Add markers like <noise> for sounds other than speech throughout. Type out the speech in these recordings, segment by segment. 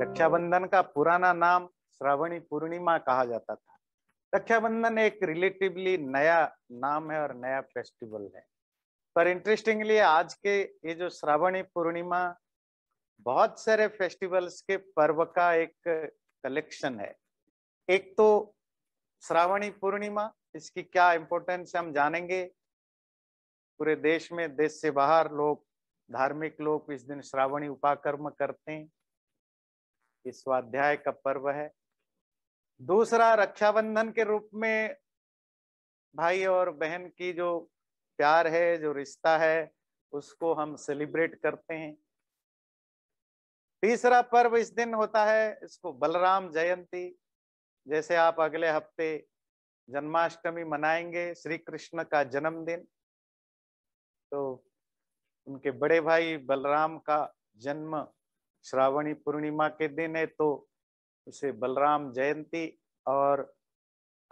रक्षाबंधन का पुराना नाम श्रावणी पूर्णिमा कहा जाता था रक्षाबंधन एक रिलेटिवली नया नाम है और नया फेस्टिवल है पर इंटरेस्टिंगली आज के ये जो श्रावणी पूर्णिमा बहुत सारे फेस्टिवल्स के पर्व का एक कलेक्शन है एक तो श्रावणी पूर्णिमा इसकी क्या इम्पोर्टेंस हम जानेंगे पूरे देश में देश से बाहर लोग धार्मिक लोग इस दिन श्रावणी उपाकर्म करते हैं ये स्वाध्याय का पर्व है दूसरा रक्षाबंधन के रूप में भाई और बहन की जो प्यार है जो रिश्ता है उसको हम सेलिब्रेट करते हैं तीसरा पर्व इस दिन होता है इसको बलराम जयंती जैसे आप अगले हफ्ते जन्माष्टमी मनाएंगे श्री कृष्ण का जन्मदिन तो उनके बड़े भाई बलराम का जन्म श्रावणी पूर्णिमा के दिन है तो उसे बलराम जयंती और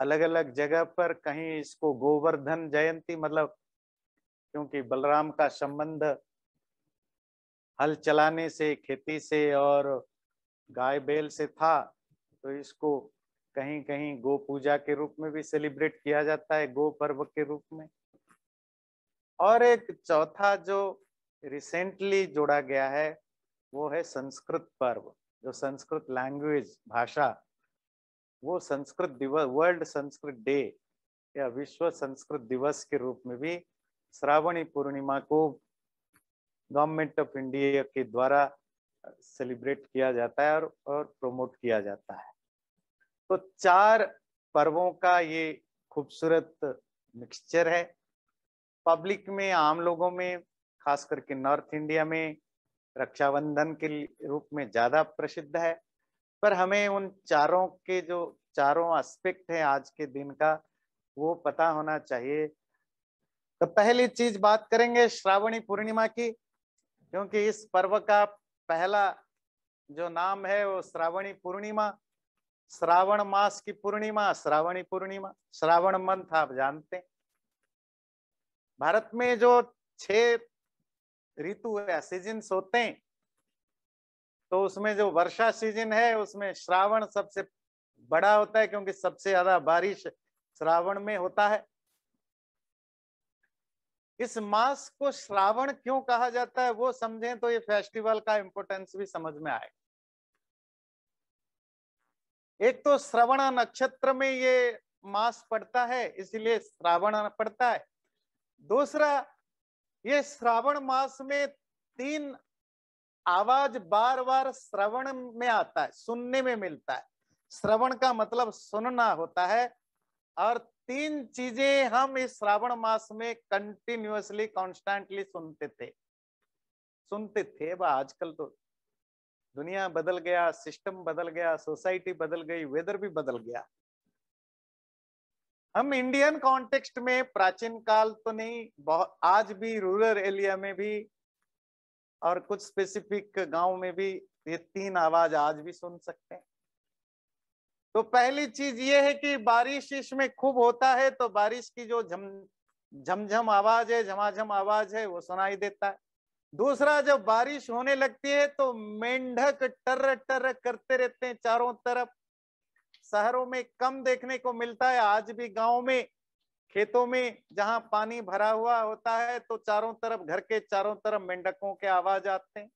अलग अलग जगह पर कहीं इसको गोवर्धन जयंती मतलब क्योंकि बलराम का संबंध हल चलाने से खेती से और गाय बैल से था तो इसको कहीं कहीं गो पूजा के रूप में भी सेलिब्रेट किया जाता है गो पर्व के रूप में और एक चौथा जो रिसेंटली जोड़ा गया है वो है संस्कृत पर्व जो संस्कृत लैंग्वेज भाषा वो संस्कृत दिवस वर्ल्ड संस्कृत डे या विश्व संस्कृत दिवस के रूप में भी श्रावणी पूर्णिमा को गवर्नमेंट ऑफ इंडिया के द्वारा सेलिब्रेट किया जाता है और और प्रमोट किया जाता है तो चार पर्वों का ये खूबसूरत मिक्सचर है पब्लिक में आम लोगों में खास करके नॉर्थ इंडिया में रक्षाबंधन के रूप में ज़्यादा प्रसिद्ध है पर हमें उन चारों के जो चारों एस्पेक्ट है आज के दिन का वो पता होना चाहिए तो पहली चीज बात करेंगे श्रावणी पूर्णिमा की क्योंकि इस पर्व का पहला जो नाम है वो श्रावणी पूर्णिमा श्रावण मास की पूर्णिमा श्रावणी पूर्णिमा श्रावण मंथ आप जानते हैं भारत में जो छह ऋतु या सीजन सोते हैं तो उसमें जो वर्षा सीजन है उसमें श्रावण सबसे बड़ा होता है क्योंकि सबसे ज्यादा बारिश श्रावण में होता है इस मास को श्रावण क्यों कहा जाता है वो समझें तो ये फेस्टिवल का इंपोर्टेंस भी समझ में आए एक तो श्रवण नक्षत्र में ये मास पड़ता है इसलिए श्रावण पड़ता है दूसरा ये श्रावण मास में तीन आवाज बार बार श्रवण में आता है सुनने में मिलता है श्रवण का मतलब सुनना होता है और तीन चीजें हम इस श्रावण मास में कंटिन्यूसली कॉन्स्टेंटली सुनते थे सुनते थे वह आजकल तो दुनिया बदल गया सिस्टम बदल गया सोसाइटी बदल गई वेदर भी बदल गया हम इंडियन कॉन्टेक्स्ट में प्राचीन काल तो नहीं बहुत आज भी रूरल एरिया में भी और कुछ स्पेसिफिक गांव में भी ये तीन आवाज आज भी सुन सकते हैं तो पहली चीज ये है कि बारिश इसमें खूब होता है तो बारिश की जो झम झमझम आवाज है झमाझम आवाज है वो सुनाई देता है दूसरा जब बारिश होने लगती है तो मेंढक टर्र टर्र करते रहते हैं चारों तरफ शहरों में कम देखने को मिलता है आज भी गांव में खेतों में जहां पानी भरा हुआ होता है तो चारों तरफ घर के चारों तरफ मेंढकों के आवाज आते हैं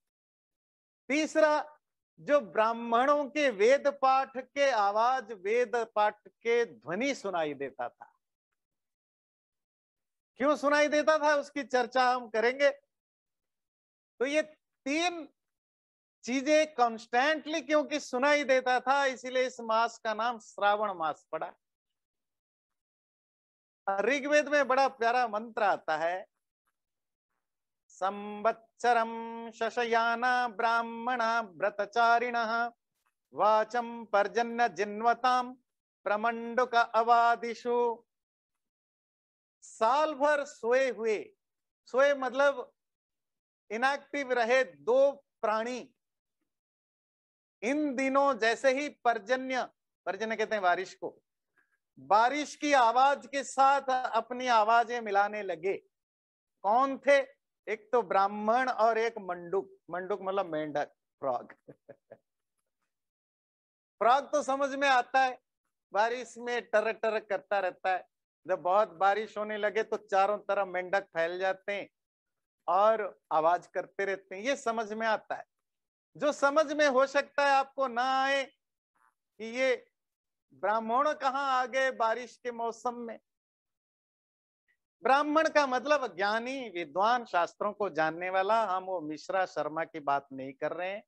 तीसरा जो ब्राह्मणों के वेद पाठ के आवाज वेद पाठ के ध्वनि सुनाई देता था क्यों सुनाई देता था उसकी चर्चा हम करेंगे तो ये तीन चीजें कॉन्स्टेंटली क्योंकि सुनाई देता था इसीलिए इस मास का नाम श्रावण मास पड़ा ऋग्वेद में बड़ा प्यारा मंत्र आता है संवत्सरम शशयाना ब्राह्मणा व्रतचारिण वाचम पर्जन्य जिन्वताम का अवादिशु साल भर सोए हुए सोए मतलब इनएक्टिव रहे दो प्राणी इन दिनों जैसे ही पर्जन्य पर्जन्य कहते हैं बारिश को बारिश की आवाज के साथ अपनी आवाजें मिलाने लगे कौन थे एक तो ब्राह्मण और एक मंडुक मंडुक मतलब मेंढक फ्रॉग <laughs> फ्रॉग तो समझ में आता है बारिश में टर टर करता रहता है जब बहुत बारिश होने लगे तो चारों तरफ मेंढक फैल जाते हैं और आवाज करते रहते हैं ये समझ में आता है जो समझ में हो सकता है आपको ना आए कि ये ब्राह्मण कहाँ आ गए बारिश के मौसम में ब्राह्मण का मतलब ज्ञानी विद्वान शास्त्रों को जानने वाला हम वो मिश्रा शर्मा की बात नहीं कर रहे हैं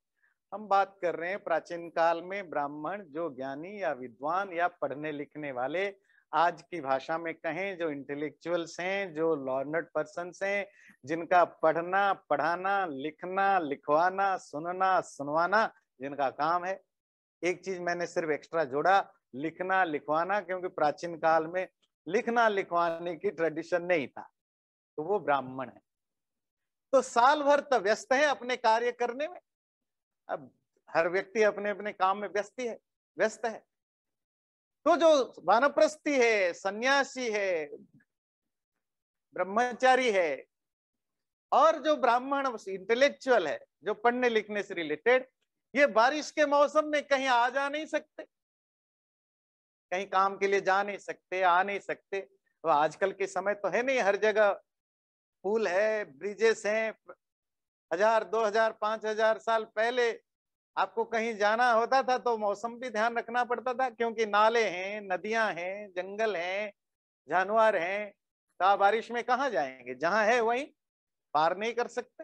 हम बात कर रहे हैं प्राचीन काल में ब्राह्मण जो ज्ञानी या विद्वान या पढ़ने लिखने वाले आज की भाषा में कहें जो इंटेलेक्चुअल्स हैं जो लर्नड पर्सन हैं जिनका पढ़ना पढ़ाना लिखना लिखवाना सुनना सुनवाना जिनका काम है एक चीज मैंने सिर्फ एक्स्ट्रा जोड़ा लिखना लिखवाना क्योंकि प्राचीन काल में लिखना लिखवाने की ट्रेडिशन नहीं था तो वो ब्राह्मण है तो साल भर तो व्यस्त है अपने कार्य करने में अब हर व्यक्ति अपने अपने काम में व्यस्त है व्यस्त है तो जो वानप्रस्थी है सन्यासी है ब्रह्मचारी है और जो ब्राह्मण इंटेलेक्चुअल है जो पढ़ने लिखने से रिलेटेड ये बारिश के मौसम में कहीं आ जा नहीं सकते कहीं काम के लिए जा नहीं सकते आ नहीं सकते वह आजकल के समय तो है नहीं हर जगह पुल है ब्रिजेस हैं हजार दो हजार पांच हजार साल पहले आपको कहीं जाना होता था तो मौसम भी ध्यान रखना पड़ता था क्योंकि नाले हैं नदियां हैं जंगल हैं जानवर हैं तो आप बारिश में कहा जाएंगे जहां है वहीं पार नहीं कर सकते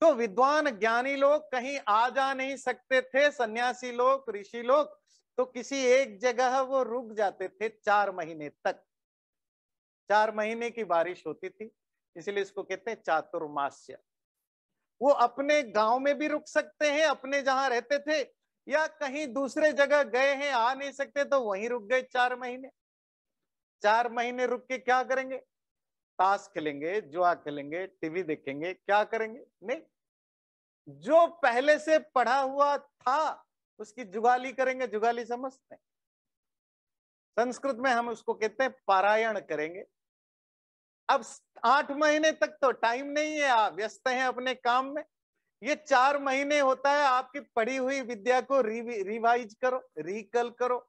तो विद्वान ज्ञानी लोग कहीं आ जा नहीं सकते थे सन्यासी लोग ऋषि लोग तो किसी एक जगह वो रुक जाते थे चार महीने तक चार महीने की बारिश होती थी इसलिए इसको कहते हैं चातुर्मास्य वो अपने गांव में भी रुक सकते हैं अपने जहां रहते थे या कहीं दूसरे जगह गए हैं आ नहीं सकते तो वहीं रुक गए चार महीने चार महीने रुक के क्या करेंगे ताश खेलेंगे जुआ खेलेंगे टीवी देखेंगे क्या करेंगे नहीं जो पहले से पढ़ा हुआ था उसकी जुगाली करेंगे जुगाली समझते हैं संस्कृत में हम उसको कहते हैं पारायण करेंगे अब आठ महीने तक तो टाइम नहीं है आप व्यस्त हैं अपने काम में ये चार महीने होता है आपकी पढ़ी हुई विद्या को रि, रिवाइज करो रिकल करो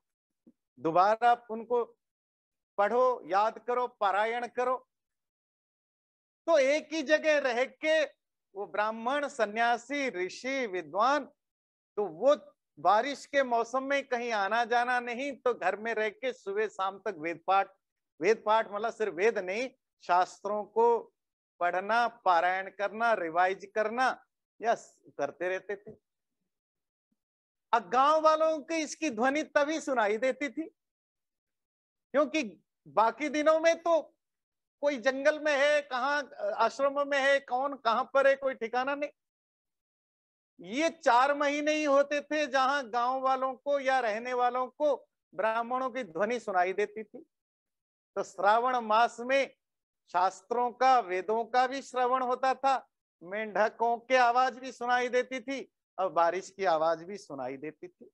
दोबारा उनको पढ़ो याद करो पारायण करो तो एक ही जगह रह के वो ब्राह्मण सन्यासी ऋषि विद्वान तो वो बारिश के मौसम में कहीं आना जाना नहीं तो घर में रह के सुबह शाम तक वेद पाठ वेद पाठ मतलब सिर्फ वेद नहीं शास्त्रों को पढ़ना पारायण करना रिवाइज करना या करते रहते थे अब गांव वालों की इसकी ध्वनि तभी सुनाई देती थी क्योंकि बाकी दिनों में तो कोई जंगल में है कहा आश्रम में है कौन कहां पर है कोई ठिकाना नहीं ये चार महीने ही होते थे जहां गांव वालों को या रहने वालों को ब्राह्मणों की ध्वनि सुनाई देती थी तो श्रावण मास में शास्त्रों का वेदों का भी श्रवण होता था मेंढकों की आवाज भी सुनाई देती थी और बारिश की आवाज भी सुनाई देती थी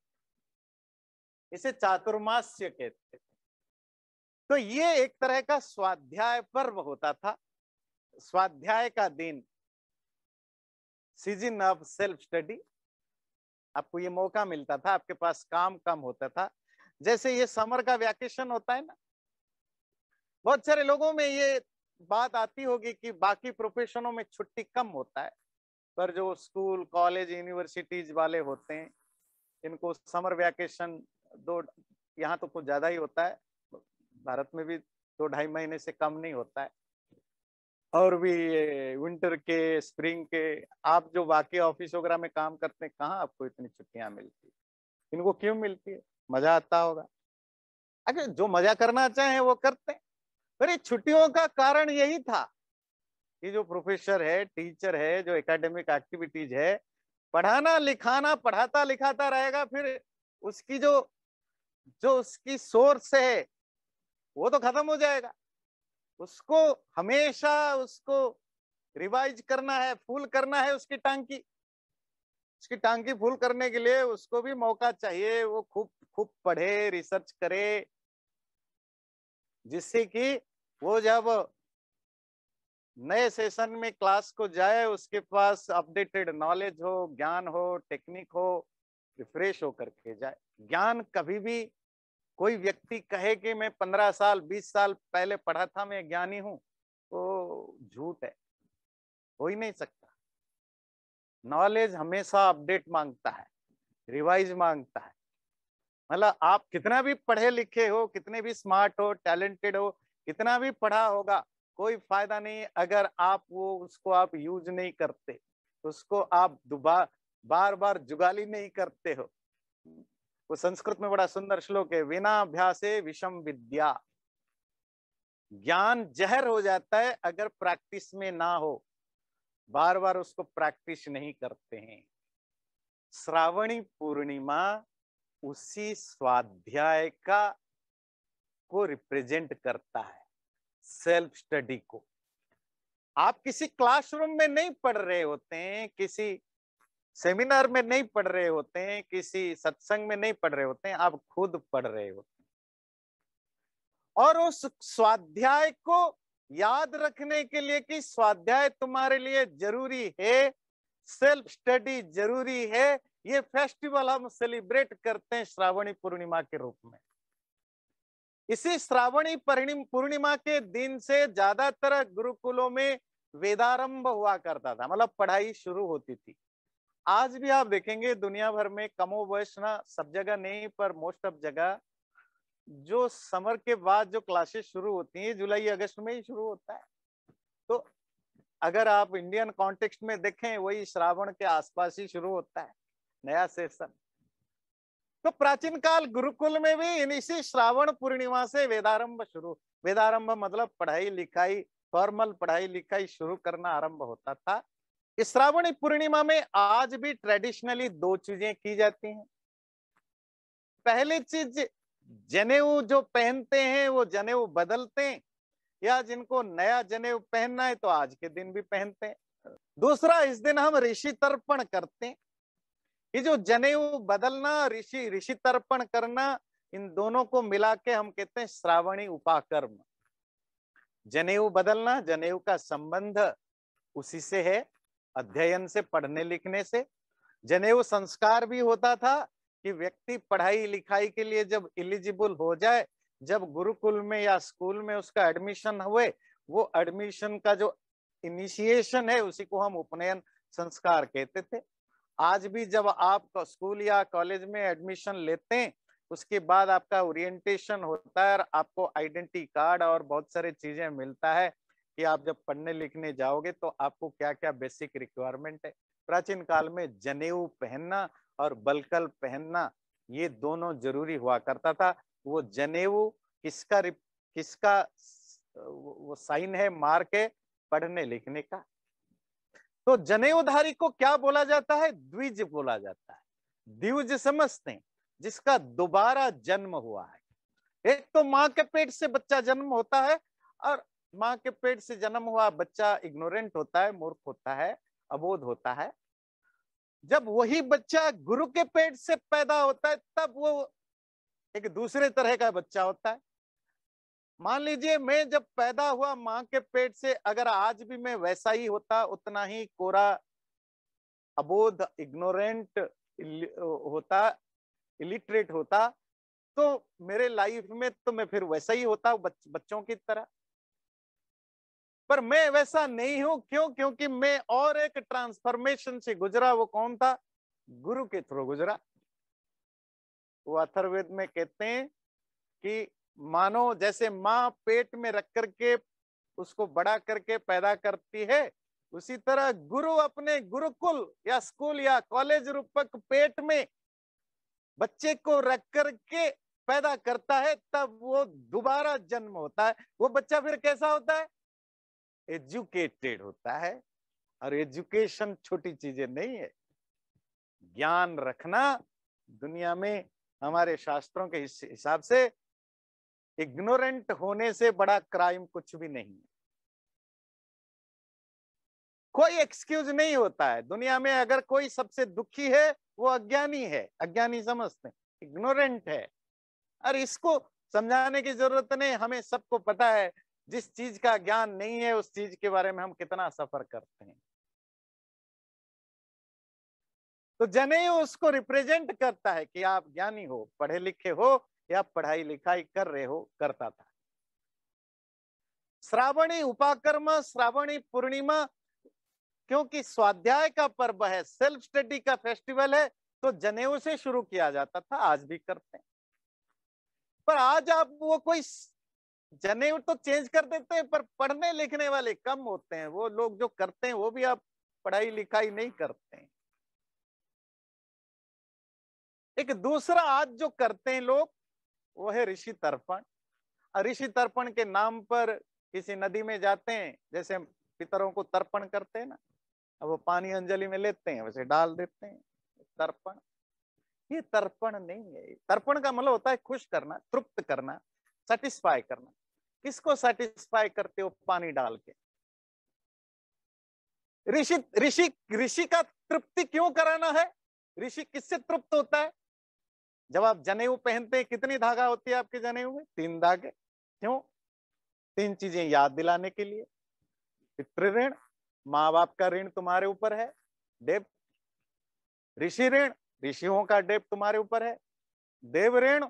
इसे चातुर्मास्य कहते थे तो ये एक तरह का स्वाध्याय पर्व होता था स्वाध्याय का दिन सीजन ऑफ सेल्फ स्टडी आपको ये मौका मिलता था आपके पास काम कम होता था जैसे ये समर का वैकेशन होता है ना बहुत सारे लोगों में ये बात आती होगी कि बाकी प्रोफेशनों में छुट्टी कम होता है पर जो स्कूल कॉलेज यूनिवर्सिटीज वाले होते हैं इनको समर वैकेशन दो यहाँ तो कुछ ज़्यादा ही होता है भारत में भी दो ढाई महीने से कम नहीं होता है और भी विंटर के स्प्रिंग के आप जो बाकी ऑफिस वगैरह में काम करते हैं कहाँ आपको इतनी छुट्टियां मिलती इनको क्यों मिलती है मजा आता होगा अगर अच्छा, जो मजा करना चाहे वो करते हैं अरे छुट्टियों का कारण यही था कि जो प्रोफेसर है टीचर है जो एकेडमिक एक्टिविटीज है पढ़ाना लिखाना पढ़ाता लिखाता रहेगा फिर उसकी जो जो उसकी सोर्स है वो तो खत्म हो जाएगा उसको हमेशा उसको रिवाइज करना है फुल करना है उसकी टांकी उसकी टांकी फुल करने के लिए उसको भी मौका चाहिए वो खूब खूब पढ़े रिसर्च करे जिससे कि वो जब नए सेशन में क्लास को जाए उसके पास अपडेटेड नॉलेज हो ज्ञान हो टेक्निक हो रिफ्रेश होकर के जाए ज्ञान कभी भी कोई व्यक्ति कहे कि मैं पंद्रह साल बीस साल पहले पढ़ा था मैं ज्ञानी हूं तो झूठ है हो ही नहीं सकता नॉलेज हमेशा अपडेट मांगता है रिवाइज मांगता है मतलब आप कितना भी पढ़े लिखे हो कितने भी स्मार्ट हो टैलेंटेड हो कितना भी पढ़ा होगा कोई फायदा नहीं अगर आप वो उसको आप यूज नहीं करते उसको आप दोबार बार बार जुगाली नहीं करते हो वो संस्कृत में बड़ा सुंदर श्लोक है बिना अभ्यासे विषम विद्या ज्ञान जहर हो जाता है अगर प्रैक्टिस में ना हो बार बार उसको प्रैक्टिस नहीं करते हैं श्रावणी पूर्णिमा उसी स्वाध्याय का को रिप्रेजेंट करता है सेल्फ स्टडी को आप किसी क्लासरूम में नहीं पढ़ रहे होते हैं किसी सेमिनार में नहीं पढ़ रहे होते हैं किसी सत्संग में नहीं पढ़ रहे होते हैं आप खुद पढ़ रहे होते हैं और उस स्वाध्याय को याद रखने के लिए कि स्वाध्याय तुम्हारे लिए जरूरी है सेल्फ स्टडी जरूरी है ये फेस्टिवल हम सेलिब्रेट करते हैं श्रावणी पूर्णिमा के रूप में इसी श्रावणी पूर्णिमा के दिन से ज्यादातर गुरुकुलों में वेदारंभ हुआ करता था मतलब पढ़ाई शुरू होती थी आज भी आप देखेंगे दुनिया भर में कमो वैष्णा सब जगह नहीं पर मोस्ट ऑफ जगह जो समर के बाद जो क्लासेस शुरू होती हैं जुलाई अगस्त में ही शुरू होता है तो अगर आप इंडियन कॉन्टेक्स्ट में देखें वही श्रावण के आसपास ही शुरू होता है नया सेशन तो प्राचीन काल गुरुकुल में भी इसी श्रावण पूर्णिमा से वेदारंभ शुरू वेदारंभ मतलब पढ़ाई लिखाई फॉर्मल पढ़ाई लिखाई शुरू करना आरंभ होता था इस श्रावण पूर्णिमा में आज भी ट्रेडिशनली दो चीजें की जाती हैं पहली चीज जनेऊ जो पहनते हैं वो जनेऊ बदलते हैं या जिनको नया जनेऊ पहनना है तो आज के दिन भी पहनते हैं दूसरा इस दिन हम ऋषि तर्पण करते हैं ये जो जनेऊ बदलना ऋषि ऋषि तर्पण करना इन दोनों को मिला के हम कहते हैं श्रावणी उपाकर्म जनेऊ बदलना जनेऊ का संबंध उसी से है अध्ययन से पढ़ने लिखने से जनेऊ संस्कार भी होता था कि व्यक्ति पढ़ाई लिखाई के लिए जब इलिजिबल हो जाए जब गुरुकुल में या स्कूल में उसका एडमिशन हुए वो एडमिशन का जो इनिशिएशन है उसी को हम उपनयन संस्कार कहते थे आज भी जब आप स्कूल या कॉलेज में एडमिशन लेते हैं उसके बाद आपका ओरिएंटेशन होता है और आपको आइडेंटिटी कार्ड और बहुत सारी चीजें मिलता है कि आप जब पढ़ने लिखने जाओगे तो आपको क्या क्या बेसिक रिक्वायरमेंट है प्राचीन काल में जनेऊ पहनना और बलकल पहनना ये दोनों जरूरी हुआ करता था वो जनेऊ किसका किसका वो साइन है मार्क है पढ़ने लिखने का तो जनेऊधारी को क्या बोला जाता है द्विज बोला जाता है द्विज समझते हैं जिसका दोबारा जन्म हुआ है एक तो माँ के पेट से बच्चा जन्म होता है और माँ के पेट से जन्म हुआ बच्चा इग्नोरेंट होता है मूर्ख होता है अबोध होता है जब वही बच्चा गुरु के पेट से पैदा होता है तब वो एक दूसरे तरह का बच्चा होता है मान लीजिए मैं जब पैदा हुआ माँ के पेट से अगर आज भी मैं वैसा ही होता उतना ही कोरा अबोध इग्नोरेंट होता इलिटरेट होता तो मेरे लाइफ में तो मैं फिर वैसा ही होता बच, बच्चों की तरह पर मैं वैसा नहीं हूं क्यों क्योंकि मैं और एक ट्रांसफॉर्मेशन से गुजरा वो कौन था गुरु के थ्रू गुजरा वो अथर्वेद में कहते हैं कि मानो जैसे माँ पेट में रख करके उसको बड़ा करके पैदा करती है उसी तरह गुरु अपने गुरुकुल या स्कूल या कॉलेज रूपक पेट में बच्चे को रख करके पैदा करता है तब वो दोबारा जन्म होता है वो बच्चा फिर कैसा होता है एजुकेटेड होता है और एजुकेशन छोटी चीजें नहीं है ज्ञान रखना दुनिया में हमारे शास्त्रों के हिसाब से इग्नोरेंट होने से बड़ा क्राइम कुछ भी नहीं है कोई एक्सक्यूज नहीं होता है दुनिया में अगर कोई सबसे दुखी है वो अज्ञानी है अज्ञानी समझते हैं इग्नोरेंट है और इसको समझाने की जरूरत नहीं हमें सबको पता है जिस चीज का ज्ञान नहीं है उस चीज के बारे में हम कितना सफर करते हैं तो जने उसको रिप्रेजेंट करता है कि आप ज्ञानी हो पढ़े लिखे हो या पढ़ाई लिखाई कर रहे हो करता था श्रावणी उपाकर्म श्रावणी पूर्णिमा क्योंकि स्वाध्याय का पर्व है सेल्फ स्टडी का फेस्टिवल है तो जनेऊ से शुरू किया जाता था आज भी करते हैं पर आज आप वो कोई जनेऊ तो चेंज कर देते हैं पर पढ़ने लिखने वाले कम होते हैं वो लोग जो करते हैं वो भी आप पढ़ाई लिखाई नहीं करते एक दूसरा आज जो करते हैं लोग वो है ऋषि तर्पण ऋषि तर्पण के नाम पर किसी नदी में जाते हैं जैसे हम पितरों को तर्पण करते हैं ना अब वो पानी अंजलि में लेते हैं वैसे डाल देते हैं तर्पण ये तर्पण नहीं है तर्पण का मतलब होता है खुश करना तृप्त करना सेटिस्फाई करना किसको सेटिस्फाई करते हो पानी डाल के ऋषि ऋषि ऋषि का तृप्ति क्यों कराना है ऋषि किससे तृप्त होता है जब आप जनेऊ पहनते हैं कितनी धागा होती है आपके जनेऊ में तीन धागे क्यों तीन चीजें याद दिलाने के लिए पितृ ऋण माँ बाप का ऋण तुम्हारे ऊपर है देव ऋषि ऋण ऋषियों का डेप तुम्हारे ऊपर है देव ऋण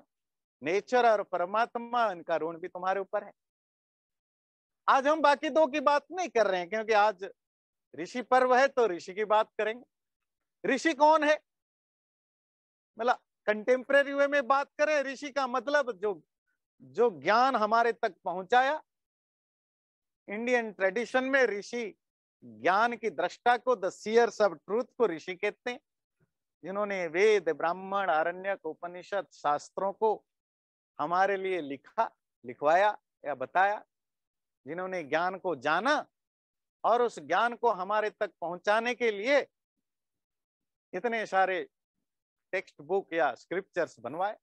नेचर और परमात्मा इनका ऋण भी तुम्हारे ऊपर है आज हम बाकी दो की बात नहीं कर रहे हैं क्योंकि आज ऋषि पर्व है तो ऋषि की बात करेंगे ऋषि कौन है मतलब कंटेम्प्रेरी वे में बात करें ऋषि का मतलब जो जो ज्ञान हमारे तक पहुंचाया इंडियन ट्रेडिशन में ऋषि ज्ञान की दृष्टा को द सीयर्स ऑफ ट्रूथ को ऋषि कहते हैं जिन्होंने वेद ब्राह्मण अरण्यक उपनिषद शास्त्रों को हमारे लिए लिखा लिखवाया या बताया जिन्होंने ज्ञान को जाना और उस ज्ञान को हमारे तक पहुंचाने के लिए इतने सारे टेक्स्ट बुक या स्क्रिप्चर्स बनवाए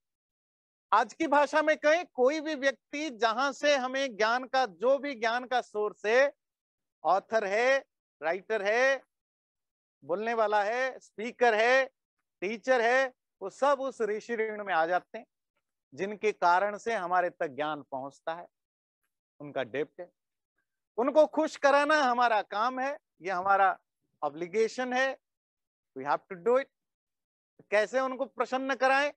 आज की भाषा में कहें कोई भी व्यक्ति जहां से हमें ज्ञान का जो भी ज्ञान का सोर्स है ऑथर है राइटर है बोलने वाला है स्पीकर है टीचर है वो सब उस ऋषि ऋण में आ जाते हैं जिनके कारण से हमारे तक ज्ञान पहुंचता है उनका डेप्ट है उनको खुश कराना हमारा काम है ये हमारा ऑब्लिगेशन है we have to do it कैसे उनको प्रसन्न कराएं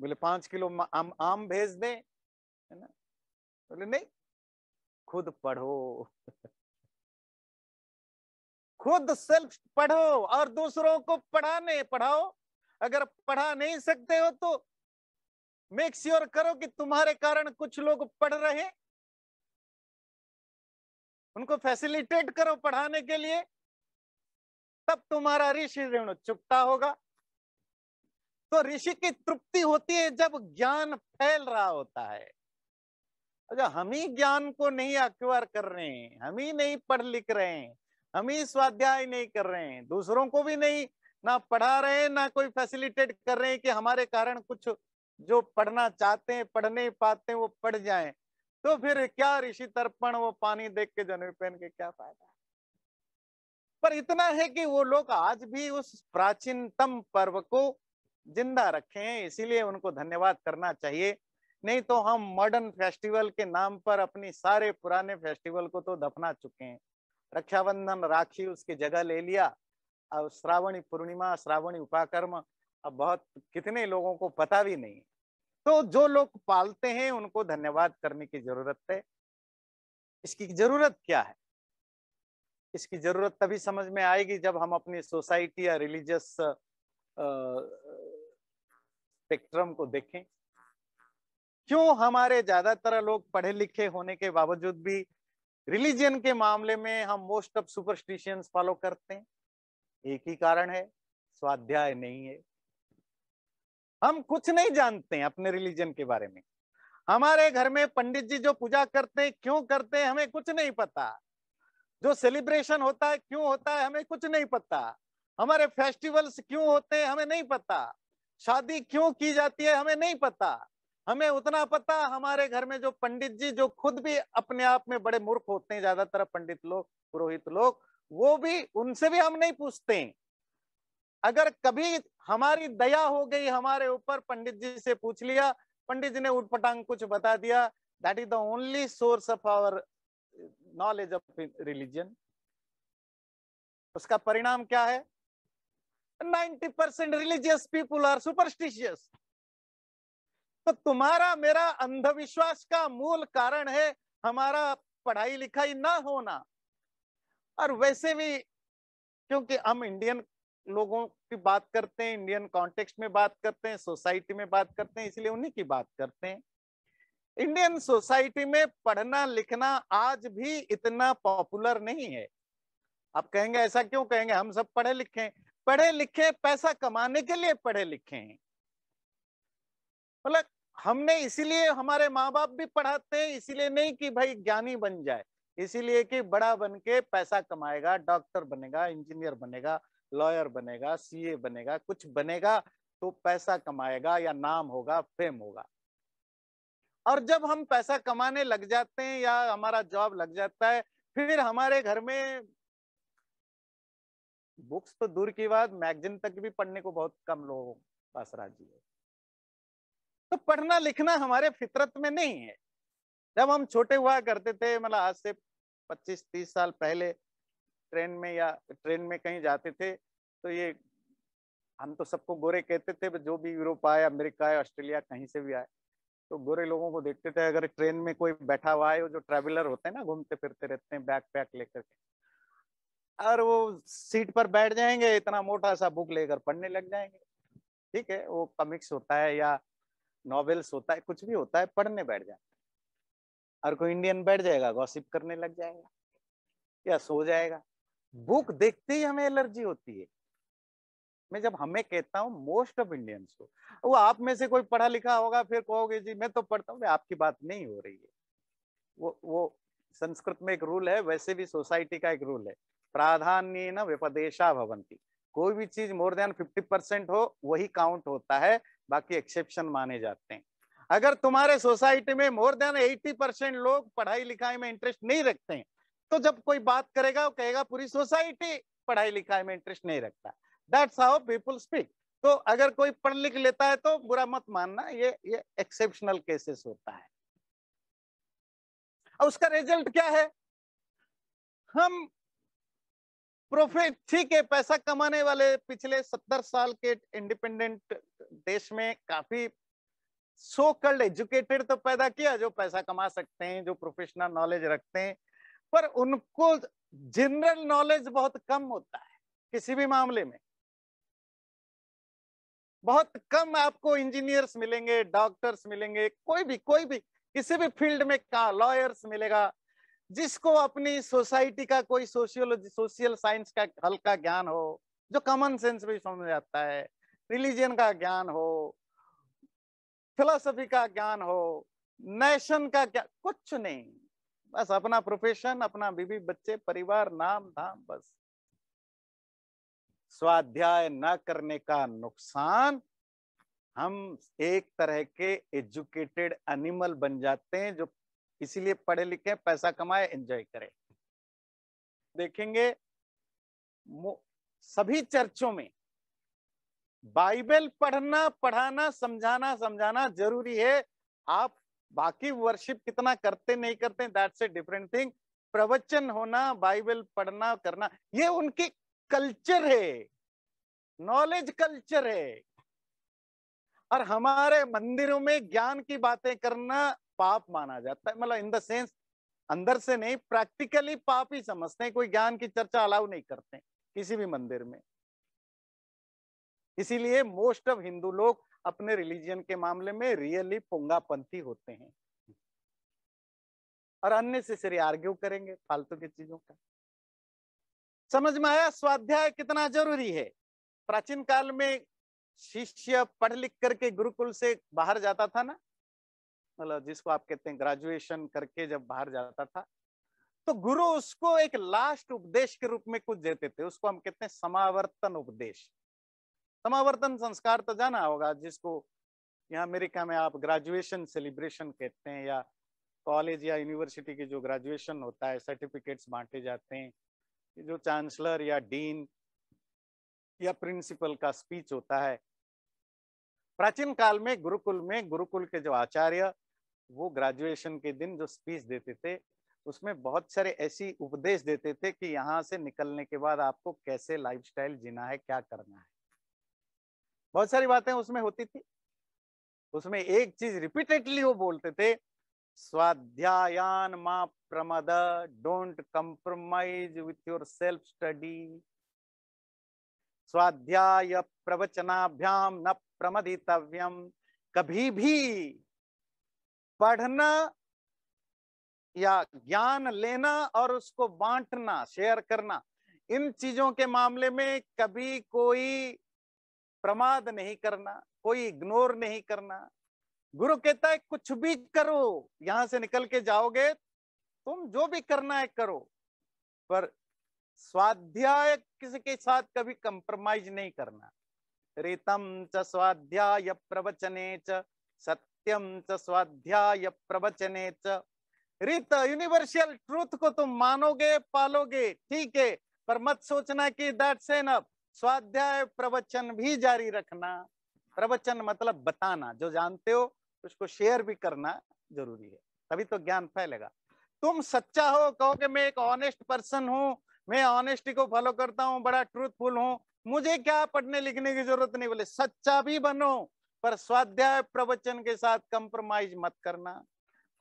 बोले पांच किलो आम आम भेज दें है ना बोले नहीं खुद पढ़ो खुद सेल्फ पढ़ो और दूसरों को पढ़ाने पढ़ाओ अगर पढ़ा नहीं सकते हो तो मेक श्योर sure करो कि तुम्हारे कारण कुछ लोग पढ़ रहे उनको फैसिलिटेट करो पढ़ाने के लिए तब तुम्हारा ऋषि ऋण चुकता होगा तो ऋषि की तृप्ति होती है जब ज्ञान फैल रहा होता है अगर अच्छा, हम ही ज्ञान को नहीं अक्वायर कर रहे हैं हम ही नहीं पढ़ लिख रहे हैं हम ही स्वाध्याय नहीं कर रहे हैं दूसरों को भी नहीं ना पढ़ा रहे हैं ना कोई फैसिलिटेट कर रहे हैं कि हमारे कारण कुछ जो पढ़ना चाहते हैं पढ़ नहीं पाते हैं वो पढ़ जाए तो फिर क्या ऋषि तर्पण वो पानी देख के जनवे पहन के क्या फायदा पर इतना है कि वो लोग आज भी उस प्राचीनतम पर्व को जिंदा रखे हैं इसीलिए उनको धन्यवाद करना चाहिए नहीं तो हम मॉडर्न फेस्टिवल के नाम पर अपनी सारे पुराने फेस्टिवल को तो दफना चुके हैं रक्षाबंधन राखी उसकी जगह ले लिया और श्रावणी पूर्णिमा श्रावणी उपाकर्म अब बहुत कितने लोगों को पता भी नहीं तो जो लोग पालते हैं उनको धन्यवाद करने की जरूरत है इसकी जरूरत क्या है इसकी जरूरत तभी समझ में आएगी जब हम अपनी सोसाइटी या रिलीजियस स्पेक्ट्रम को देखें क्यों हमारे ज्यादातर लोग पढ़े लिखे होने के बावजूद भी रिलीजन के मामले में हम मोस्ट ऑफ सुपरस्टिशियंस फॉलो करते हैं एक ही कारण है स्वाध्याय नहीं है हम कुछ नहीं जानते हैं अपने रिलीजन के बारे में हमारे घर में पंडित जी जो पूजा करते क्यों करते हमें कुछ नहीं पता जो सेलिब्रेशन होता है क्यों होता है हमें कुछ नहीं पता हमारे फेस्टिवल्स क्यों होते हैं हमें नहीं पता शादी क्यों की जाती है हमें नहीं पता हमें उतना पता हमारे घर में जो पंडित जी जो खुद भी अपने आप में बड़े मूर्ख होते हैं ज्यादातर पंडित लोग पुरोहित लोग वो भी उनसे भी हम नहीं पूछते अगर कभी हमारी दया हो गई हमारे ऊपर पंडित जी से पूछ लिया पंडित जी ने उठपटांग कुछ बता दिया that is the only source of our knowledge of religion उसका परिणाम क्या है 90 percent religious people are superstitious तो तुम्हारा मेरा अंधविश्वास का मूल कारण है हमारा पढ़ाई लिखाई ना होना और वैसे भी क्योंकि हम इंडियन लोगों की बात करते हैं इंडियन कॉन्टेक्स्ट में बात करते हैं सोसाइटी में बात करते हैं इसलिए उन्हीं की बात करते हैं इंडियन सोसाइटी में पढ़ना लिखना आज भी इतना पॉपुलर नहीं है आप कहेंगे ऐसा क्यों कहेंगे हम सब पढ़े लिखे हैं पढ़े लिखे पैसा कमाने के लिए पढ़े लिखे हैं मतलब हमने इसीलिए हमारे माँ बाप भी पढ़ाते हैं इसीलिए नहीं कि भाई ज्ञानी बन जाए इसीलिए कि बड़ा बन के पैसा कमाएगा डॉक्टर बनेगा इंजीनियर बनेगा लॉयर बनेगा सीए बनेगा कुछ बनेगा तो पैसा कमाएगा या नाम होगा फेम होगा और जब हम पैसा कमाने लग जाते हैं या हमारा जॉब लग जाता है फिर हमारे घर में बुक्स तो दूर की बात मैगजीन तक भी पढ़ने को बहुत कम लोगों पास राजी है तो पढ़ना लिखना हमारे फितरत में नहीं है जब हम छोटे हुआ करते थे मतलब आज से 25-30 साल पहले ट्रेन में या ट्रेन में कहीं जाते थे तो ये हम तो सबको गोरे कहते थे जो भी यूरोप आए अमेरिका आए ऑस्ट्रेलिया कहीं से भी आए तो गोरे लोगों को देखते थे अगर ट्रेन में कोई बैठा हुआ है जो ट्रेवलर होते हैं ना घूमते फिरते रहते हैं बैग पैक लेकर के और वो सीट पर बैठ जाएंगे इतना मोटा सा बुक लेकर पढ़ने लग जाएंगे ठीक है वो कमिक्स होता है या नॉवेल्स होता है कुछ भी होता है पढ़ने बैठ जाए और कोई इंडियन बैठ जाएगा गॉसिप करने लग जाएगा या सो जाएगा बुक देखते ही हमें एलर्जी होती है मैं जब हमें कहता हूँ मोस्ट ऑफ इंडियंस को वो आप में से कोई पढ़ा लिखा होगा फिर कहोगे जी मैं तो पढ़ता हूँ आपकी बात नहीं हो रही है वो वो संस्कृत में एक रूल है वैसे भी सोसाइटी का एक रूल है प्राधान्य न विपदेशा भवंती कोई भी चीज मोर देन फिफ्टी परसेंट हो वही काउंट होता है बाकी एक्सेप्शन माने जाते हैं अगर तुम्हारे सोसाइटी में मोर देन एटी परसेंट लोग पढ़ाई लिखाई में इंटरेस्ट नहीं रखते हैं तो जब कोई बात करेगा वो कहेगा पूरी सोसाइटी पढ़ाई लिखाई में इंटरेस्ट नहीं रखता दैट्स हाउ पीपल स्पीक तो अगर कोई पढ़ लिख लेता है तो बुरा मत मानना ये ये एक्सेप्शनल केसेस होता है और उसका रिजल्ट क्या है हम प्रोफिट ठीक है पैसा कमाने वाले पिछले सत्तर साल के इंडिपेंडेंट देश में काफी सो कल्ड एजुकेटेड तो पैदा किया जो पैसा कमा सकते हैं जो प्रोफेशनल नॉलेज रखते हैं पर उनको जनरल नॉलेज बहुत कम होता है किसी भी मामले में बहुत कम आपको इंजीनियर्स मिलेंगे डॉक्टर्स मिलेंगे कोई भी कोई भी किसी भी फील्ड में का लॉयर्स मिलेगा जिसको अपनी सोसाइटी का कोई सोशियोलॉजी सोशियल साइंस का हल्का ज्ञान हो जो कॉमन सेंस भी समझ आता है रिलीजन का ज्ञान हो फिलोसफी का ज्ञान हो नेशन का ज्ञान कुछ नहीं बस अपना प्रोफेशन अपना बीबी बच्चे परिवार नाम धाम बस स्वाध्याय न करने का नुकसान हम एक तरह के एजुकेटेड एनिमल बन जाते हैं जो इसीलिए पढ़े लिखे पैसा कमाए एंजॉय करें देखेंगे सभी चर्चों में बाइबल पढ़ना पढ़ाना समझाना समझाना जरूरी है आप बाकी वर्शिप कितना करते नहीं करते दैट्स ए डिफरेंट थिंग प्रवचन होना बाइबल पढ़ना करना ये उनकी कल्चर है नॉलेज कल्चर है और हमारे मंदिरों में ज्ञान की बातें करना पाप माना जाता है मतलब इन द सेंस अंदर से नहीं प्रैक्टिकली पाप ही समझते हैं कोई ज्ञान की चर्चा अलाउ नहीं करते किसी भी मंदिर में इसीलिए मोस्ट ऑफ हिंदू लोग अपने रिलीजन के मामले में रियली पोंगापंथी होते हैं और अन्य से सिरे आर्ग्यू करेंगे फालतू की चीजों का समझ में आया स्वाध्याय कितना जरूरी है प्राचीन काल में शिष्य पढ़ लिख करके गुरुकुल से बाहर जाता था ना मतलब जिसको आप कहते हैं ग्रेजुएशन करके जब बाहर जाता था तो गुरु उसको एक लास्ट उपदेश के रूप में कुछ देते थे उसको हम कहते हैं समावर्तन उपदेश समावर्तन संस्कार तो जाना होगा जिसको यहाँ अमेरिका में आप ग्रेजुएशन सेलिब्रेशन कहते हैं या कॉलेज या यूनिवर्सिटी के जो ग्रेजुएशन होता है सर्टिफिकेट्स बांटे जाते हैं जो चांसलर या डीन या प्रिंसिपल का स्पीच होता है प्राचीन काल में गुरुकुल में गुरुकुल के जो आचार्य वो ग्रेजुएशन के दिन जो स्पीच देते थे उसमें बहुत सारे ऐसी उपदेश देते थे कि यहाँ से निकलने के बाद आपको कैसे लाइफस्टाइल जीना है क्या करना है बहुत सारी बातें उसमें होती थी उसमें एक चीज रिपीटेडली वो बोलते थे स्वाध्यायान मा प्रमद don't compromise with your self study स्वाध्याय प्रवचनाभ्याम न प्रमदितव्यम कभी भी पढ़ना या ज्ञान लेना और उसको बांटना शेयर करना इन चीजों के मामले में कभी कोई प्रमाद नहीं करना कोई इग्नोर नहीं करना गुरु कहता है कुछ भी करो यहां से निकल के जाओगे तुम जो भी करना है करो पर स्वाध्याय किसी के साथ कभी कंप्रोमाइज नहीं करना रीतम च स्वाध्याय प्रवचने च सत्यम च स्वाध्याय प्रवचने च रीत यूनिवर्सल ट्रूथ को तुम मानोगे पालोगे ठीक है पर मत सोचना कि दैट्स न स्वाध्याय प्रवचन भी जारी रखना प्रवचन मतलब बताना जो जानते हो उसको शेयर भी करना जरूरी है तभी तो ज्ञान फैलेगा तुम सच्चा हो कहो कि मैं एक ऑनेस्ट पर्सन हूँ मैं ऑनेस्टी को फॉलो करता हूँ बड़ा ट्रूथफुल हूँ मुझे क्या पढ़ने लिखने की जरूरत नहीं बोले सच्चा भी बनो पर स्वाध्याय प्रवचन के साथ कंप्रोमाइज मत करना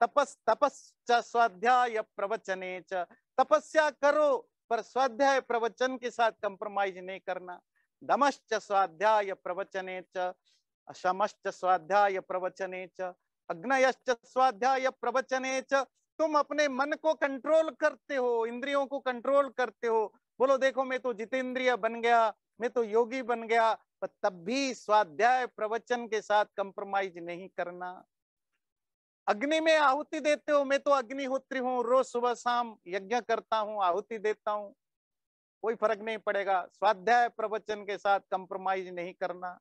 तपस तपस स्वाध्याय प्रवचने च तपस्या करो पर स्वाध्याय प्रवचन के साथ कंप्रोमाइज नहीं करना दमश्च स्वाध्याय प्रवचने च अशमश्च स्वाध्याय प्रवचने च अग्नयश्च स्वाध्याय प्रवचने च तुम अपने मन को कंट्रोल करते हो इंद्रियों को कंट्रोल करते हो बोलो देखो मैं तो जितेंद्रिय बन गया मैं तो योगी बन गया पर तब भी स्वाध्याय प्रवचन के साथ कंप्रोमाइज नहीं करना अग्नि में आहुति देते हो मैं तो अग्निहोत्री हूं रोज सुबह शाम यज्ञ करता हूं आहुति देता हूं कोई फर्क नहीं पड़ेगा स्वाध्याय प्रवचन के साथ कंप्रोमाइज नहीं करना